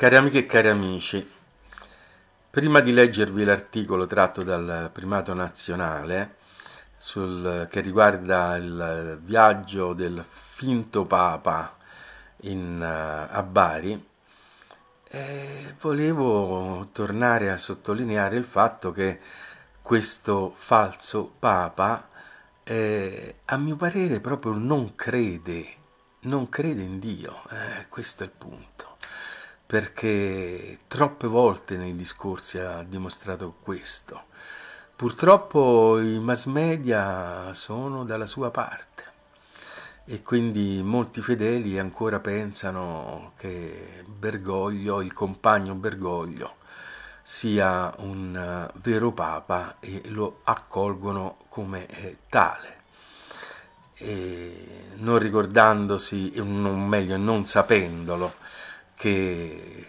Cari amiche e cari amici, prima di leggervi l'articolo tratto dal primato nazionale sul, che riguarda il viaggio del finto Papa in, eh, a Bari, eh, volevo tornare a sottolineare il fatto che questo falso Papa, eh, a mio parere, proprio non crede, non crede in Dio, eh, questo è il punto perché troppe volte nei discorsi ha dimostrato questo. Purtroppo i mass media sono dalla sua parte e quindi molti fedeli ancora pensano che Bergoglio, il compagno Bergoglio, sia un vero papa e lo accolgono come tale. E non ricordandosi, o meglio non sapendolo, che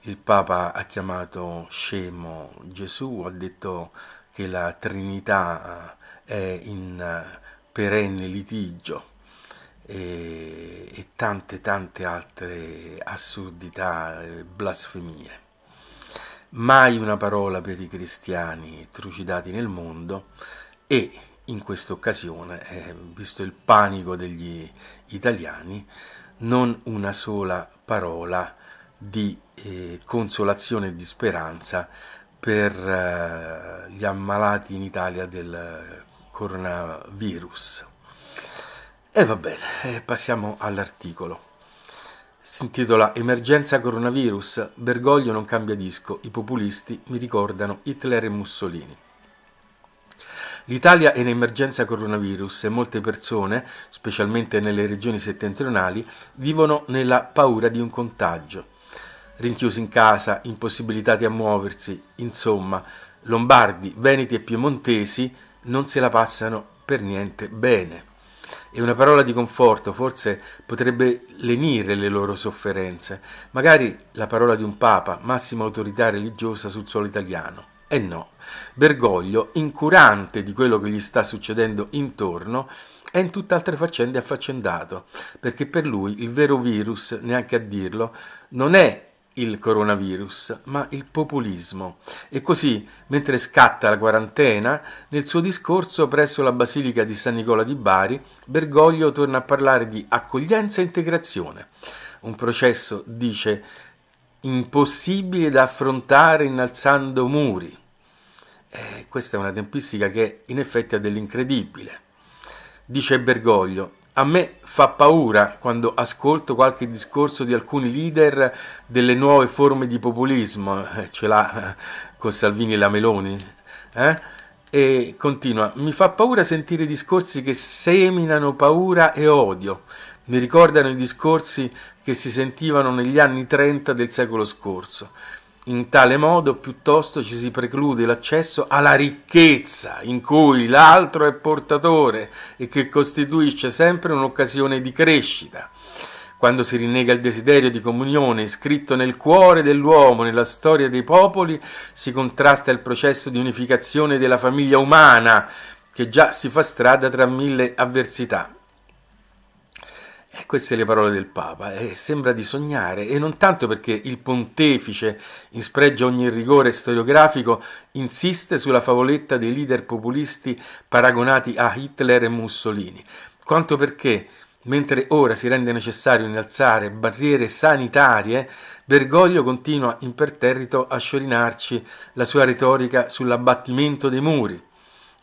il Papa ha chiamato scemo Gesù, ha detto che la Trinità è in perenne litigio e, e tante tante altre assurdità e blasfemie. Mai una parola per i cristiani trucidati nel mondo e in questa occasione, eh, visto il panico degli italiani, non una sola parola di eh, consolazione e di speranza per eh, gli ammalati in Italia del coronavirus. E va bene, eh, passiamo all'articolo. Si intitola Emergenza coronavirus, Bergoglio non cambia disco, i populisti mi ricordano Hitler e Mussolini. L'Italia è in emergenza coronavirus e molte persone, specialmente nelle regioni settentrionali, vivono nella paura di un contagio. Rinchiusi in casa, impossibilitati a muoversi, insomma, lombardi, veneti e piemontesi non se la passano per niente bene. E una parola di conforto forse potrebbe lenire le loro sofferenze, magari la parola di un papa, massima autorità religiosa sul suolo italiano. E eh no, Bergoglio, incurante di quello che gli sta succedendo intorno, è in tutt'altre faccende affaccendato, perché per lui il vero virus, neanche a dirlo, non è il coronavirus, ma il populismo. E così, mentre scatta la quarantena, nel suo discorso presso la Basilica di San Nicola di Bari, Bergoglio torna a parlare di accoglienza e integrazione. Un processo, dice, impossibile da affrontare innalzando muri eh, questa è una tempistica che in effetti ha dell'incredibile. Dice Bergoglio, a me fa paura quando ascolto qualche discorso di alcuni leader delle nuove forme di populismo, eh, ce l'ha eh, con Salvini e la Meloni, eh? e continua, mi fa paura sentire discorsi che seminano paura e odio, mi ricordano i discorsi che si sentivano negli anni 30 del secolo scorso. In tale modo piuttosto ci si preclude l'accesso alla ricchezza in cui l'altro è portatore e che costituisce sempre un'occasione di crescita. Quando si rinnega il desiderio di comunione iscritto nel cuore dell'uomo, nella storia dei popoli, si contrasta il processo di unificazione della famiglia umana, che già si fa strada tra mille avversità. E queste le parole del Papa, e eh, sembra di sognare, e non tanto perché il pontefice, in spregio a ogni rigore storiografico, insiste sulla favoletta dei leader populisti paragonati a Hitler e Mussolini, quanto perché, mentre ora si rende necessario innalzare barriere sanitarie, Bergoglio continua imperterrito a sciorinarci la sua retorica sull'abbattimento dei muri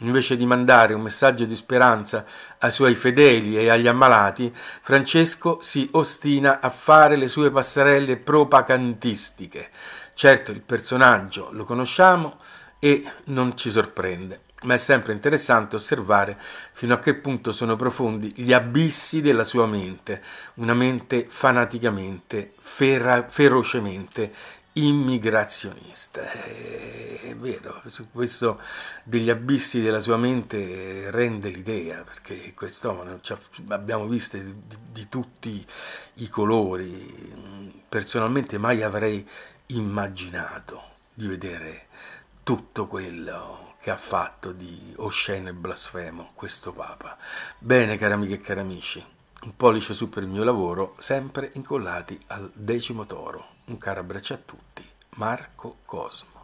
Invece di mandare un messaggio di speranza ai suoi fedeli e agli ammalati, Francesco si ostina a fare le sue passerelle propagandistiche. Certo, il personaggio lo conosciamo e non ci sorprende, ma è sempre interessante osservare fino a che punto sono profondi gli abissi della sua mente, una mente fanaticamente, ferra- ferocemente immigrazionista. Eh, è vero, su questo degli abissi della sua mente rende l'idea, perché quest'uomo abbiamo viste di, di tutti i colori. Personalmente mai avrei immaginato di vedere tutto quello che ha fatto di osceno e blasfemo questo Papa. Bene, cari amiche e cari amici un pollice su per il mio lavoro, sempre incollati al decimo toro. Un caro abbraccio a tutti, Marco Cosmo.